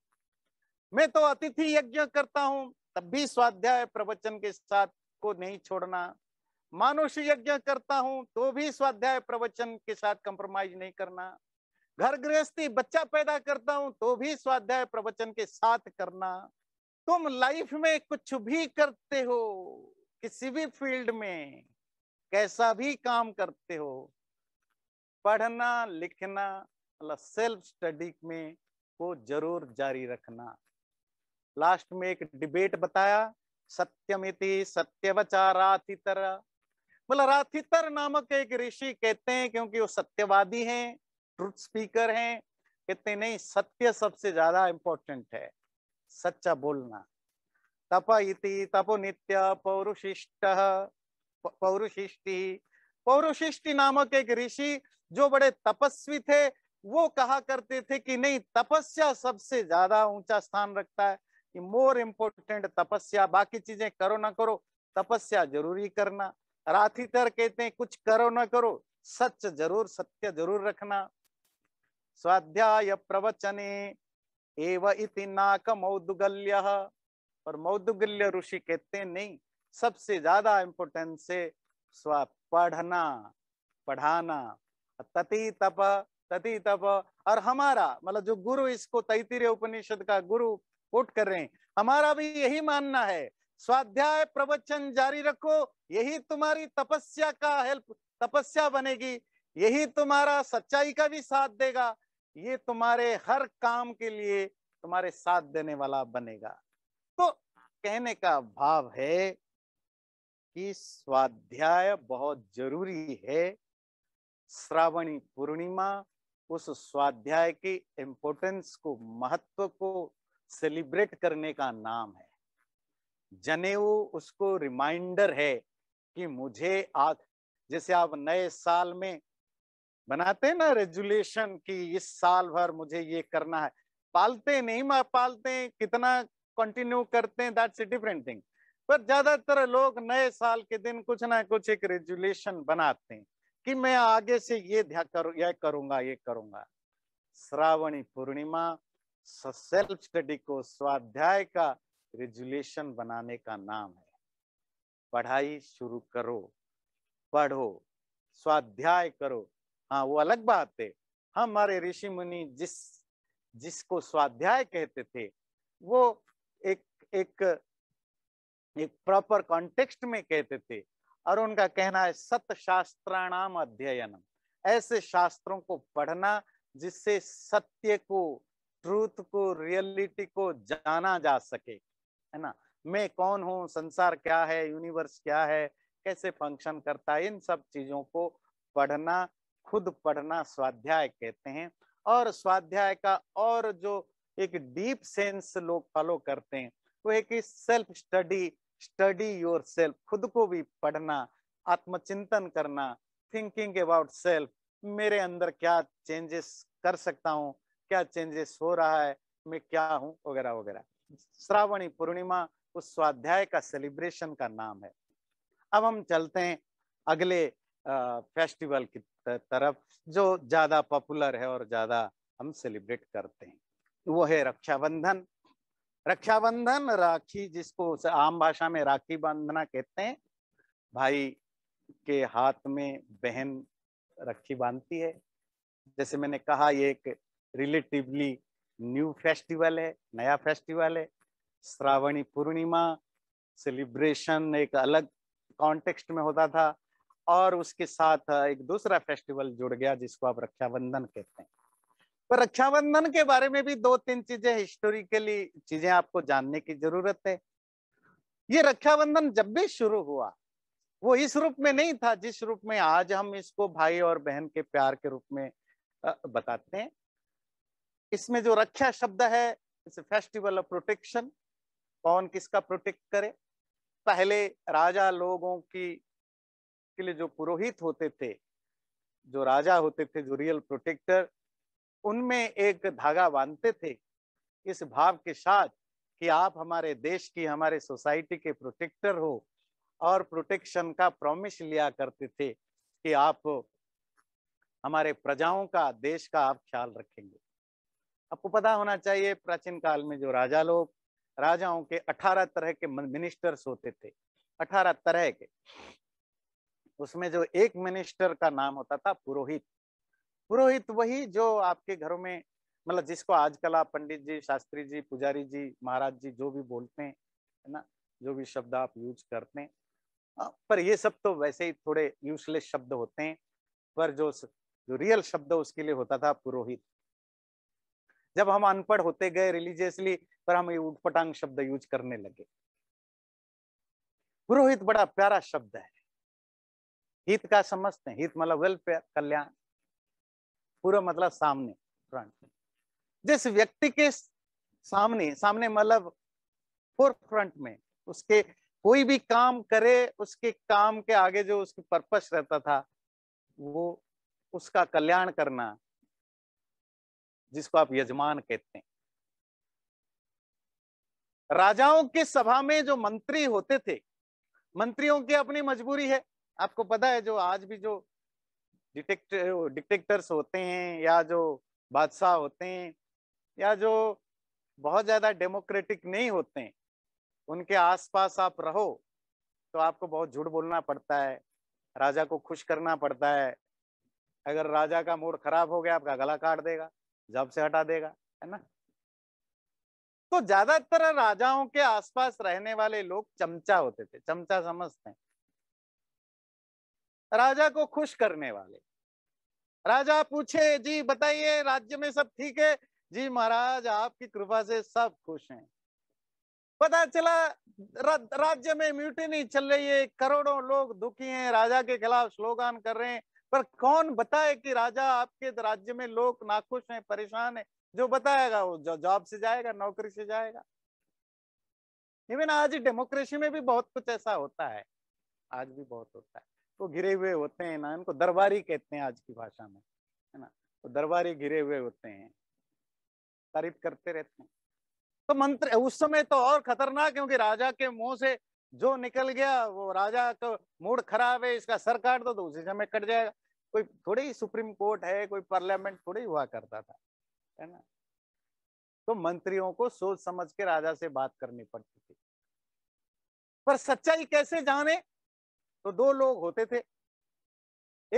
मैं तो अतिथि यज्ञ करता हूं तब भी स्वाध्याय प्रवचन के साथ को नहीं छोड़ना मानुष यज्ञ करता हूं तो भी स्वाध्याय प्रवचन के साथ कंप्रोमाइज नहीं करना घर गृहस्थी बच्चा पैदा करता हूं तो भी स्वाध्याय प्रवचन के साथ करना तुम लाइफ में कुछ भी करते हो किसी भी फील्ड में कैसा भी काम करते हो पढ़ना लिखना मतलब सेल्फ स्टडी में को जरूर जारी रखना लास्ट में एक डिबेट बताया सत्यमिति सत्यवचा राथितर मतलब राथितर नामक एक ऋषि कहते हैं क्योंकि वो सत्यवादी हैं ट्रुथ स्पीकर हैं कहते नहीं सत्य सबसे ज्यादा इंपॉर्टेंट है सच्चा बोलना तप इति तपो नित्य पौरुशिष्ट पौरुशिष्टि पौरुशिष्टि नामक एक ऋषि जो बड़े तपस्वी थे वो कहा करते थे कि नहीं तपस्या सबसे ज्यादा ऊंचा स्थान रखता है कि मोर इम्पोर्टेंट तपस्या बाकी चीजें करो ना करो तपस्या जरूरी करना राथीतर कहते हैं कुछ करो ना करो सच जरूर सत्य जरूर रखना स्वाध्याय प्रवचने एव इति नाक मौदुगल्य और मौदुगल्य ऋषि कहते हैं नहीं सबसे ज्यादा इम्पोर्टेंट से स्व पढ़ना पढ़ाना तति तप तति तप और हमारा मतलब जो गुरु इसको तैतीय उपनिषद का गुरु सपोर्ट कर रहे हैं हमारा भी यही मानना है स्वाध्याय प्रवचन जारी रखो यही तुम्हारी तपस्या का हेल्प तपस्या बनेगी यही तुम्हारा सच्चाई का भी साथ देगा ये तुम्हारे हर काम के लिए तुम्हारे साथ देने वाला बनेगा तो कहने का भाव है कि स्वाध्याय बहुत जरूरी है श्रावणी पूर्णिमा उस स्वाध्याय की इम्पोर्टेंस को महत्व को सेलिब्रेट करने का नाम है जनेऊ उसको रिमाइंडर है कि मुझे आज जैसे आप नए साल में बनाते हैं ना रेजुलेशन कि इस साल भर मुझे ये करना है पालते नहीं मैं पालते कितना कंटिन्यू करते हैं दैट्स ए डिफरेंट थिंग पर ज्यादातर लोग नए साल के दिन कुछ ना कुछ एक रेजुलेशन बनाते हैं कि मैं आगे से ये ध्यान करू, ये करूंगा ये करूंगा श्रावणी पूर्णिमा सेल्फ स्टडी को स्वाध्याय का रेजुलेशन बनाने का नाम है पढ़ाई शुरू करो पढ़ो स्वाध्याय करो हाँ वो अलग बात है हमारे ऋषि मुनि जिस जिसको स्वाध्याय कहते थे वो एक एक एक प्रॉपर कॉन्टेक्स्ट में कहते थे और उनका कहना है सत शास्त्राणाम अध्ययनम ऐसे शास्त्रों को पढ़ना जिससे सत्य को ट्रूथ को रियलिटी को जाना जा सके है ना मैं कौन हूँ संसार क्या है यूनिवर्स क्या है कैसे फंक्शन करता है इन सब चीजों को पढ़ना खुद पढ़ना स्वाध्याय कहते हैं और स्वाध्याय का और जो एक डीप सेंस लोग फॉलो करते हैं वो है कि self study study your self खुद को भी पढ़ना आत्मचिंतन करना थिंकिंग अबाउट सेल्फ मेरे अंदर क्या चेंजेस कर सकता हूँ क्या चेंजेस हो रहा है मैं क्या हूँ वगैरह वगैरह श्रावणी पूर्णिमा उस स्वाध्याय का सेलिब्रेशन का नाम है अब हम चलते हैं अगले फेस्टिवल की तरफ जो ज्यादा पॉपुलर है और ज्यादा हम सेलिब्रेट करते हैं वो है रक्षाबंधन रक्षाबंधन राखी जिसको आम भाषा में राखी बांधना कहते हैं भाई के हाथ में बहन राखी बांधती है जैसे मैंने कहा ये एक रिलेटिवली न्यू फेस्टिवल है नया फेस्टिवल है श्रावणी पूर्णिमा सेलिब्रेशन एक अलग कॉन्टेक्स्ट में होता था और उसके साथ एक दूसरा फेस्टिवल जुड़ गया जिसको आप रक्षाबंधन कहते हैं पर रक्षाबंधन के बारे में भी दो तीन चीजें हिस्टोरिकली चीजें आपको जानने की जरूरत है ये रक्षाबंधन जब भी शुरू हुआ वो इस रूप में नहीं था जिस रूप में आज हम इसको भाई और बहन के प्यार के रूप में बताते हैं इसमें जो रक्षा शब्द है इस फेस्टिवल ऑफ प्रोटेक्शन कौन किसका प्रोटेक्ट करे पहले राजा लोगों की के लिए जो पुरोहित होते थे जो राजा होते थे जो रियल प्रोटेक्टर उनमें एक धागा बांधते थे इस भाव के साथ कि आप हमारे देश की हमारे सोसाइटी के प्रोटेक्टर हो और प्रोटेक्शन का प्रॉमिस लिया करते थे कि आप हमारे प्रजाओं का देश का आप ख्याल रखेंगे आपको पता होना चाहिए प्राचीन काल में जो राजा लोग राजाओं के अठारह तरह के मिनिस्टर्स होते थे अठारह तरह के उसमें जो एक मिनिस्टर का नाम होता था पुरोहित पुरोहित वही जो आपके घरों में मतलब जिसको आजकल आप पंडित जी शास्त्री जी पुजारी जी महाराज जी जो भी बोलते हैं है ना जो भी शब्द आप यूज करते हैं पर ये सब तो वैसे ही थोड़े यूजलेस शब्द होते हैं पर जो जो रियल शब्द उसके लिए होता था पुरोहित जब हम अनपढ़ होते गए रिलीजियसली पर हम उठपटांग शब्द यूज करने लगे पुरोहित बड़ा प्यारा शब्द है हित का समझते हैं हित मतलब वेलफेयर कल्याण पूरा मतलब सामने फ्रंट जिस व्यक्ति के सामने सामने मतलब फोर फ्रंट में उसके कोई भी काम करे उसके काम के आगे जो उसकी पर्पस रहता था वो उसका कल्याण करना जिसको आप यजमान कहते हैं राजाओं की सभा में जो मंत्री होते थे मंत्रियों की अपनी मजबूरी है आपको पता है जो आज भी जो डिटेक्ट डिटेक्टर्स होते हैं या जो बादशाह होते हैं या जो बहुत ज्यादा डेमोक्रेटिक नहीं होते हैं उनके आसपास आप रहो तो आपको बहुत झूठ बोलना पड़ता है राजा को खुश करना पड़ता है अगर राजा का मूड खराब हो गया आपका गला काट देगा जब से हटा देगा है ना तो ज्यादातर राजाओं के आसपास रहने वाले लोग चमचा होते थे चमचा समझते हैं राजा को खुश करने वाले राजा पूछे जी बताइए राज्य में सब ठीक है जी महाराज आपकी कृपा से सब खुश हैं पता चला रा, राज्य में म्यूटिनी चल रही है करोड़ों लोग दुखी हैं राजा के खिलाफ स्लोगान कर रहे हैं पर कौन बताए कि राजा आपके राज्य में लोग नाखुश हैं परेशान है जो बताएगा वो जॉब से जाएगा नौकरी से जाएगा इवन आज डेमोक्रेसी में भी बहुत कुछ ऐसा होता है आज भी बहुत होता है तो घिरे हुए होते हैं ना इनको दरबारी कहते हैं आज की भाषा में है ना तो दरबारी घिरे हुए होते हैं तारीफ करते रहते हैं तो मंत्र उस समय तो और खतरनाक क्योंकि राजा के मुंह से जो निकल गया वो राजा का मूड खराब है इसका सर काट दो तो उसी समय कट जाएगा कोई थोड़ी सुप्रीम कोर्ट है कोई पार्लियामेंट थोड़ी हुआ करता था है ना तो मंत्रियों को सोच समझ के राजा से बात करनी पड़ती थी पर सच्चाई कैसे जाने तो दो लोग होते थे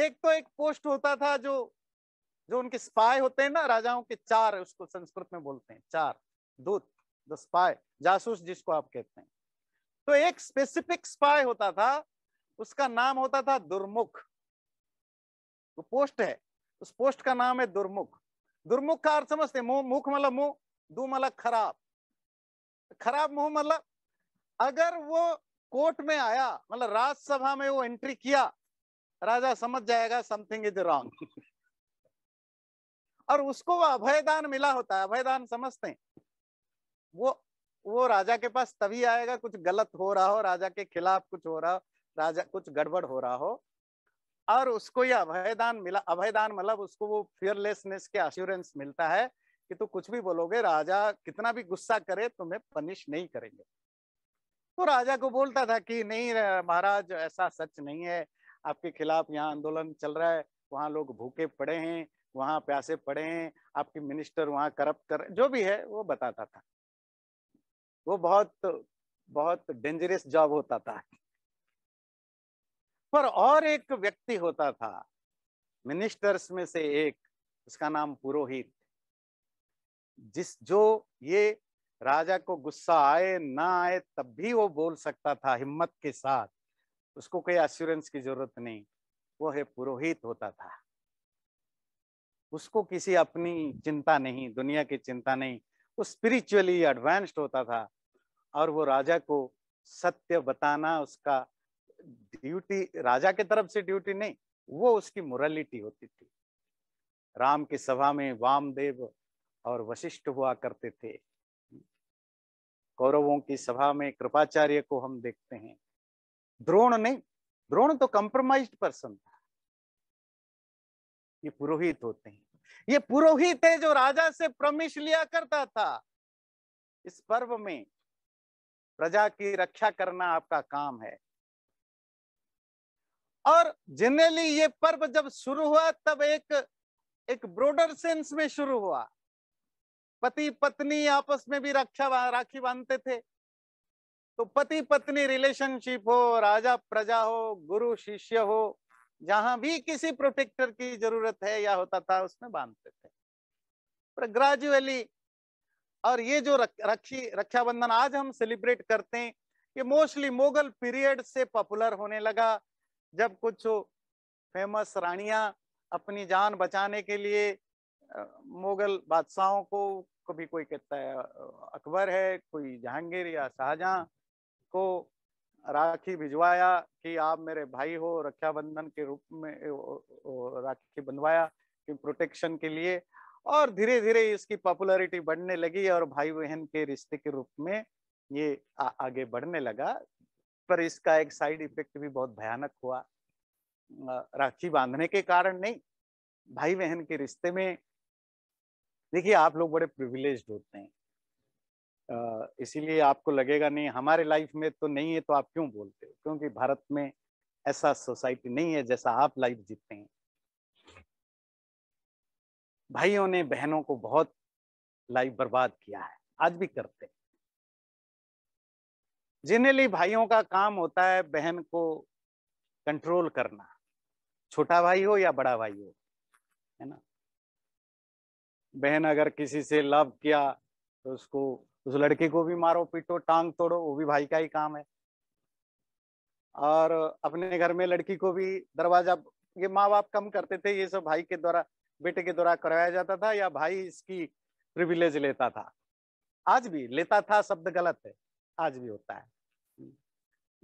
एक तो एक पोस्ट होता था जो जो उनके स्पाई होते हैं ना राजाओं के चार उसको संस्कृत में बोलते हैं चार दूत द स्पाई जासूस जिसको आप कहते हैं तो एक स्पेसिफिक स्पाई होता था उसका नाम होता था दुर्मुख वो पोस्ट है उस पोस्ट का नाम है दुर्मुख दुर्मुख का अर्थ समझते मुंह मुख मतलब मुंह दू मतलब खराब खराब मुंह मतलब अगर वो कोर्ट में आया मतलब राज्यसभा में वो एंट्री किया राजा समझ जाएगा समथिंग इज रॉन्ग और उसको वो अभयदान मिला होता है अभयदान समझते हैं वो वो राजा के पास तभी आएगा कुछ गलत हो रहा हो राजा के खिलाफ कुछ हो रहा हो राजा कुछ गड़बड़ हो रहा हो और उसको ये अभयदान मिला अभयदान मतलब उसको वो फियरलेसनेस के अश्योरेंस मिलता है कि तू कुछ भी बोलोगे राजा कितना भी गुस्सा करे तुम्हें पनिश नहीं करेंगे तो राजा को बोलता था कि नहीं महाराज ऐसा सच नहीं है आपके खिलाफ यहाँ आंदोलन चल रहा है वहाँ लोग भूखे पड़े हैं वहाँ प्यासे पड़े हैं आपके मिनिस्टर वहाँ करप्ट कर जो भी है वो बताता था वो बहुत बहुत डेंजरस जॉब होता था पर और एक व्यक्ति होता था मिनिस्टर्स में से एक उसका नाम पुरोहित जिस जो ये राजा को गुस्सा आए ना आए तब भी वो बोल सकता था हिम्मत के साथ उसको कोई एश्योरेंस की जरूरत नहीं वो है पुरोहित होता था उसको किसी अपनी चिंता नहीं दुनिया की चिंता नहीं वो स्पिरिचुअली एडवांस्ड होता था और वो राजा को सत्य बताना उसका ड्यूटी राजा के तरफ से ड्यूटी नहीं वो उसकी मोरालिटी होती थी राम की सभा में वामदेव और वशिष्ठ हुआ करते थे कौरवों की सभा में कृपाचार्य को हम देखते हैं द्रोण नहीं द्रोण तो कंप्रोमाइज्ड पर्सन था ये पुरोहित होते हैं ये पुरोहित है जो राजा से प्रमिश लिया करता था इस पर्व में प्रजा की रक्षा करना आपका काम है और जनरली ये पर्व जब शुरू हुआ तब एक एक ब्रोडर सेंस में शुरू हुआ पति पत्नी आपस में भी रक्षा राखी बांधते थे तो पति पत्नी रिलेशनशिप हो राजा प्रजा हो गुरु शिष्य हो जहां भी किसी प्रोटेक्टर की जरूरत है या होता था उसमें बांधते थे पर ग्रेजुअली और ये जो रक्षी रक्षाबंधन आज हम सेलिब्रेट करते हैं ये मोस्टली मोगल पीरियड से पॉपुलर होने लगा जब कुछ फेमस रानियां अपनी जान बचाने के लिए मोगल बादशाहों को कभी कोई कहता है अकबर है कोई जहांगीर या शाहजहां को राखी भिजवाया कि आप मेरे भाई हो रक्षाबंधन के रूप में राखी बंधवाया कि प्रोटेक्शन के लिए और धीरे धीरे इसकी पॉपुलरिटी बढ़ने लगी और भाई बहन के रिश्ते के रूप में ये आ, आगे बढ़ने लगा पर इसका एक साइड इफेक्ट भी बहुत भयानक हुआ राखी बांधने के कारण नहीं भाई बहन के रिश्ते में देखिए आप लोग बड़े प्रिविलेज होते हैं इसीलिए आपको लगेगा नहीं हमारे लाइफ में तो नहीं है तो आप क्यों बोलते हो क्योंकि भारत में ऐसा सोसाइटी नहीं है जैसा आप लाइफ जीते हैं भाइयों ने बहनों को बहुत लाइफ बर्बाद किया है आज भी करते हैं जिनरली भाइयों का काम होता है बहन को कंट्रोल करना छोटा भाई हो या बड़ा भाई हो है ना बहन अगर किसी से लव किया तो उसको उस लड़के को भी मारो पीटो टांग तोड़ो वो भी भाई का ही काम है और अपने घर में लड़की को भी दरवाजा ये माँ बाप कम करते थे ये सब भाई के द्वारा बेटे के द्वारा करवाया जाता था या भाई इसकी प्रिविलेज लेता था आज भी लेता था शब्द गलत है आज भी होता है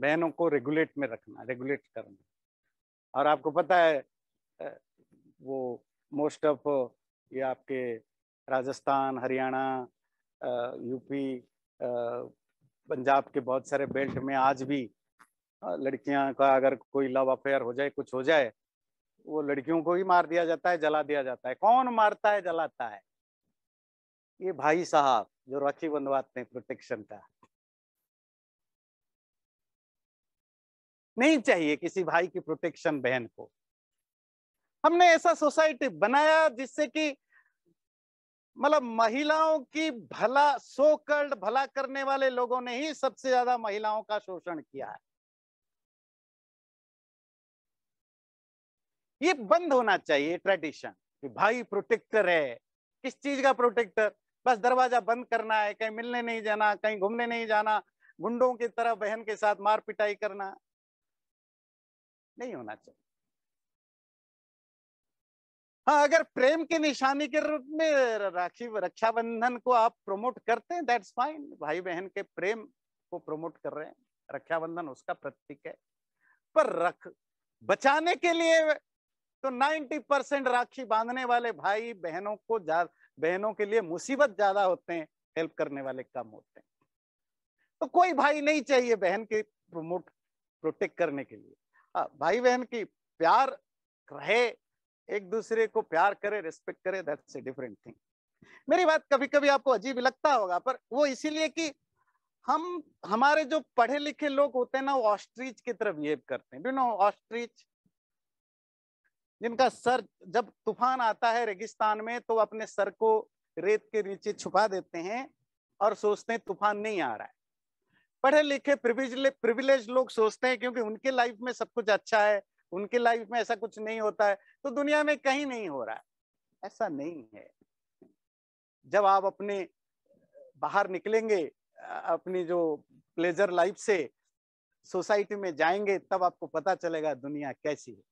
बहनों को रेगुलेट में रखना रेगुलेट करना और आपको पता है वो मोस्ट ऑफ ये आपके राजस्थान हरियाणा यूपी पंजाब के बहुत सारे बेल्ट में आज भी लड़कियां का अगर कोई लव अफेयर हो जाए कुछ हो जाए वो लड़कियों को ही मार दिया जाता है जला दिया जाता है कौन मारता है जलाता है ये भाई साहब जो राखी बंधवाते हैं प्रोटेक्शन का नहीं चाहिए किसी भाई की प्रोटेक्शन बहन को हमने ऐसा सोसाइटी बनाया जिससे कि मतलब महिलाओं की भला सो कर्ड भला करने वाले लोगों ने ही सबसे ज्यादा महिलाओं का शोषण किया है ये बंद होना चाहिए ट्रेडिशन कि भाई प्रोटेक्टर है किस चीज का प्रोटेक्टर बस दरवाजा बंद करना है कहीं मिलने नहीं जाना कहीं घूमने नहीं जाना गुंडों की तरह बहन के साथ मार पिटाई करना नहीं होना चाहिए हाँ अगर प्रेम के निशानी के रूप में राखी रक्षाबंधन को आप प्रमोट करते हैं दैट्स फाइन भाई बहन के प्रेम को प्रमोट कर रहे हैं रक्षाबंधन उसका प्रतीक है पर रख बचाने के लिए तो 90 परसेंट राखी बांधने वाले भाई बहनों को बहनों के लिए मुसीबत ज्यादा होते हैं हेल्प करने वाले कम होते हैं तो कोई भाई नहीं चाहिए बहन के प्रमोट प्रोटेक्ट करने के लिए आ, हाँ, भाई बहन की प्यार रहे एक दूसरे को प्यार करे रिस्पेक्ट करे दैट्स ए डिफरेंट थिंग मेरी बात कभी कभी आपको अजीब लगता होगा पर वो इसीलिए कि हम हमारे जो पढ़े लिखे लोग होते हैं ना वो ऑस्ट्रीच की तरह बिहेव करते हैं डू नो ऑस्ट्रीच जिनका सर जब तूफान आता है रेगिस्तान में तो अपने सर को रेत के नीचे छुपा देते हैं और सोचते हैं तूफान नहीं आ रहा है पढ़े लिखे प्रिविलेज लोग सोचते हैं क्योंकि उनके लाइफ में सब कुछ अच्छा है उनके लाइफ में ऐसा कुछ नहीं होता है तो दुनिया में कहीं नहीं हो रहा है ऐसा नहीं है जब आप अपने बाहर निकलेंगे अपनी जो प्लेजर लाइफ से सोसाइटी में जाएंगे तब आपको पता चलेगा दुनिया कैसी है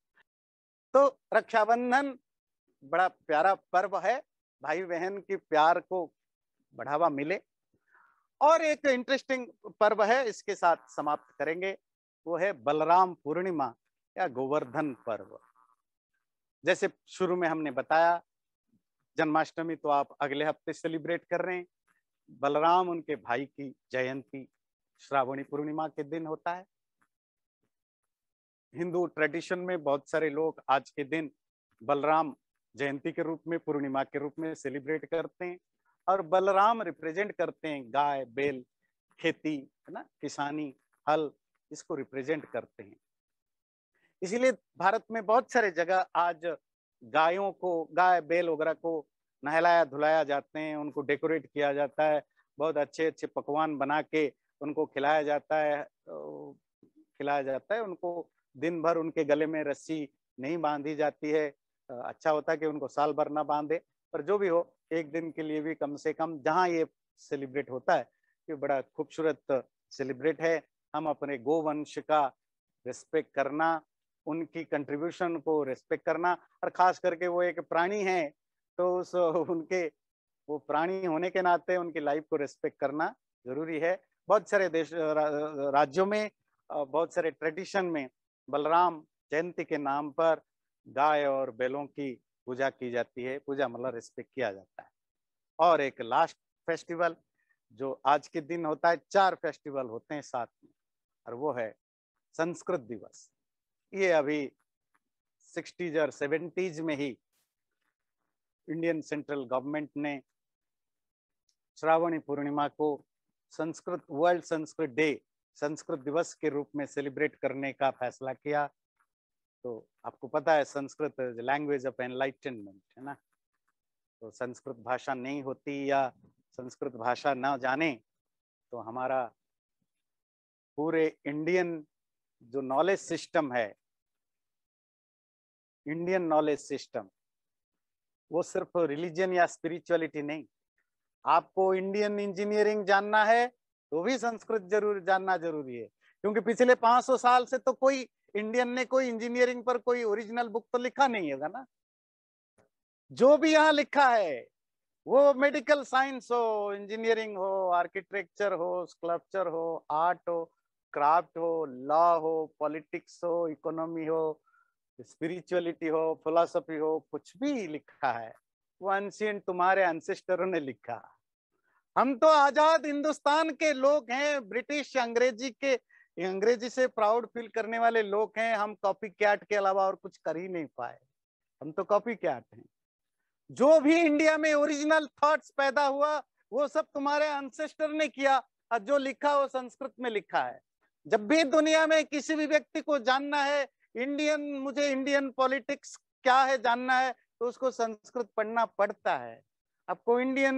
तो रक्षाबंधन बड़ा प्यारा पर्व है भाई बहन की प्यार को बढ़ावा मिले और एक इंटरेस्टिंग पर्व है इसके साथ समाप्त करेंगे वो है बलराम पूर्णिमा या गोवर्धन पर्व जैसे शुरू में हमने बताया जन्माष्टमी तो आप अगले हफ्ते सेलिब्रेट कर रहे हैं बलराम उनके भाई की जयंती श्रावणी पूर्णिमा के दिन होता है हिंदू ट्रेडिशन में बहुत सारे लोग आज के दिन बलराम जयंती के रूप में पूर्णिमा के रूप में सेलिब्रेट करते हैं और बलराम रिप्रेजेंट करते हैं गाय बेल खेती है ना किसानी हल इसको रिप्रेजेंट करते हैं इसीलिए भारत में बहुत सारे जगह आज गायों को गाय बैल वगैरह को नहलाया धुलाया जाते हैं उनको डेकोरेट किया जाता है बहुत अच्छे अच्छे पकवान बना के उनको खिलाया जाता है खिलाया जाता है उनको दिन भर उनके गले में रस्सी नहीं बांधी जाती है अच्छा होता है कि उनको साल भर ना बांधे पर जो भी हो एक दिन के लिए भी कम से कम जहाँ ये सेलिब्रेट होता है ये बड़ा खूबसूरत सेलिब्रेट है हम अपने गोवंश का रिस्पेक्ट करना उनकी कंट्रीब्यूशन को रेस्पेक्ट करना और खास करके वो एक प्राणी है तो उस उनके वो प्राणी होने के नाते उनकी लाइफ को रेस्पेक्ट करना जरूरी है बहुत सारे देश रा, राज्यों में बहुत सारे ट्रेडिशन में बलराम जयंती के नाम पर गाय और बैलों की पूजा की जाती है पूजा मतलब रेस्पेक्ट किया जाता है और एक लास्ट फेस्टिवल जो आज के दिन होता है चार फेस्टिवल होते हैं साथ में और वो है संस्कृत दिवस ये अभी सिक्सटीज और सेवेंटीज में ही इंडियन सेंट्रल गवर्नमेंट ने श्रावणी पूर्णिमा को संस्कृत वर्ल्ड संस्कृत डे संस्कृत दिवस के रूप में सेलिब्रेट करने का फैसला किया तो आपको पता है संस्कृत लैंग्वेज ऑफ एनलाइटनमेंट है ना तो संस्कृत भाषा नहीं होती या संस्कृत भाषा ना जाने तो हमारा पूरे इंडियन जो नॉलेज सिस्टम है इंडियन नॉलेज सिस्टम वो सिर्फ रिलीजन या स्पिरिचुअलिटी नहीं आपको इंडियन इंजीनियरिंग जानना है तो भी संस्कृत जरूर जानना जरूरी है क्योंकि पिछले 500 साल से तो कोई इंडियन ने कोई इंजीनियरिंग पर कोई ओरिजिनल बुक तो लिखा नहीं होगा ना जो भी यहाँ लिखा है वो मेडिकल साइंस हो इंजीनियरिंग हो आर्किटेक्चर हो स्कल्पचर हो आर्ट हो क्राफ्ट हो लॉ हो पॉलिटिक्स हो इकोनॉमी हो स्पिरिचुअलिटी हो फिलोसफी हो कुछ भी लिखा है वो एंशियंट तुम्हारे एंसेस्टरों ने लिखा हम तो आजाद हिंदुस्तान के लोग हैं ब्रिटिश अंग्रेजी के अंग्रेजी से प्राउड फील करने वाले लोग हैं हम कॉपी कैट के अलावा और कुछ कर ही नहीं पाए हम तो कॉपी कैट हैं जो भी इंडिया में ओरिजिनल थॉट्स पैदा हुआ वो सब तुम्हारे एंसेस्टर ने किया और जो लिखा वो संस्कृत में लिखा है जब भी दुनिया में किसी भी व्यक्ति को जानना है इंडियन मुझे इंडियन पॉलिटिक्स क्या है जानना है तो उसको संस्कृत पढ़ना पड़ता है आपको इंडियन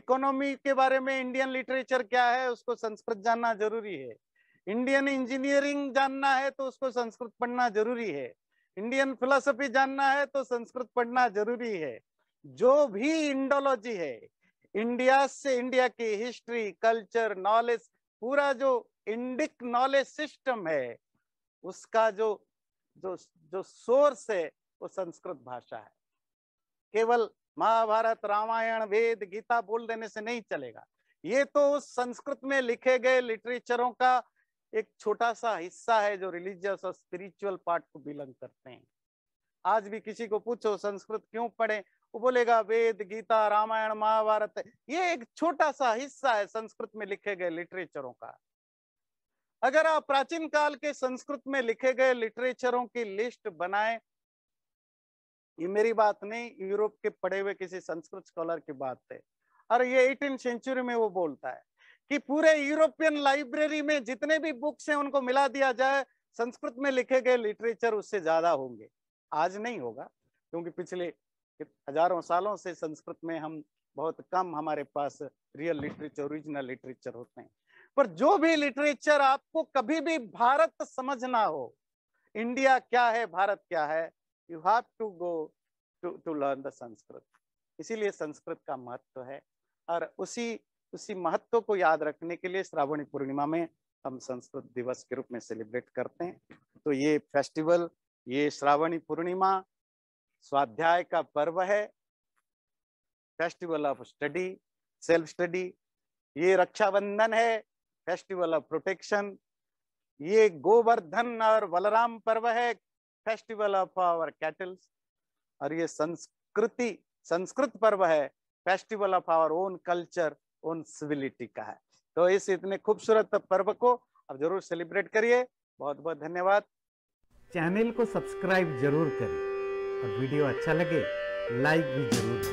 इकोनॉमी के बारे में इंडियन लिटरेचर क्या है उसको संस्कृत जानना जरूरी है इंडियन इंजीनियरिंग जानना है तो उसको संस्कृत पढ़ना जरूरी है इंडियन फिलोसफी जानना है तो संस्कृत पढ़ना जरूरी है जो भी इंडोलॉजी है इंडिया से इंडिया की हिस्ट्री कल्चर नॉलेज पूरा जो इंडिक नॉलेज सिस्टम है उसका जो जो जो सोर्स है वो संस्कृत भाषा है केवल महाभारत रामायण वेद गीता बोल देने से नहीं चलेगा ये तो उस संस्कृत में लिखे गए लिटरेचरों का एक छोटा सा हिस्सा है जो रिलीजियस और स्पिरिचुअल पार्ट को बिलोंग करते हैं आज भी किसी को पूछो संस्कृत क्यों पढ़े वो बोलेगा वेद गीता रामायण महाभारत ये एक छोटा सा हिस्सा है संस्कृत में लिखे गए लिटरेचरों का अगर आप प्राचीन काल के संस्कृत में लिखे गए लिटरेचरों की लिस्ट बनाए ये मेरी बात नहीं यूरोप के पढ़े हुए किसी संस्कृत स्कॉलर की बात है और ये एटीन सेंचुरी में वो बोलता है कि पूरे यूरोपियन लाइब्रेरी में जितने भी बुक्स हैं उनको मिला दिया जाए संस्कृत में लिखे गए लिटरेचर उससे ज्यादा होंगे आज नहीं होगा क्योंकि पिछले हजारों सालों से संस्कृत में हम बहुत कम हमारे पास रियल लिटरेचर ओरिजिनल लिटरेचर होते हैं पर जो भी लिटरेचर आपको कभी भी भारत समझना हो इंडिया क्या है भारत क्या है you have to go to to learn the Sanskrit इसीलिए संस्कृत का महत्व है और उसी उसी महत्व को याद रखने के लिए श्रावणी पूर्णिमा में हम संस्कृत दिवस के रूप में सेलिब्रेट करते हैं तो ये फेस्टिवल ये श्रावणी पूर्णिमा स्वाध्याय का पर्व है festival of study self study ये रक्षाबंधन है फेस्टिवल ऑफ प्रोटेक्शन ये गोवर्धन और बलराम पर्व है फेस्टिवल ऑफ आवर कैटल्स और ये संस्कृति संस्कृत पर्व है festival of our own culture own civility का है तो इस इतने खूबसूरत पर्व को आप जरूर सेलिब्रेट करिए बहुत बहुत धन्यवाद चैनल को सब्सक्राइब जरूर करें और वीडियो अच्छा लगे लाइक भी जरूर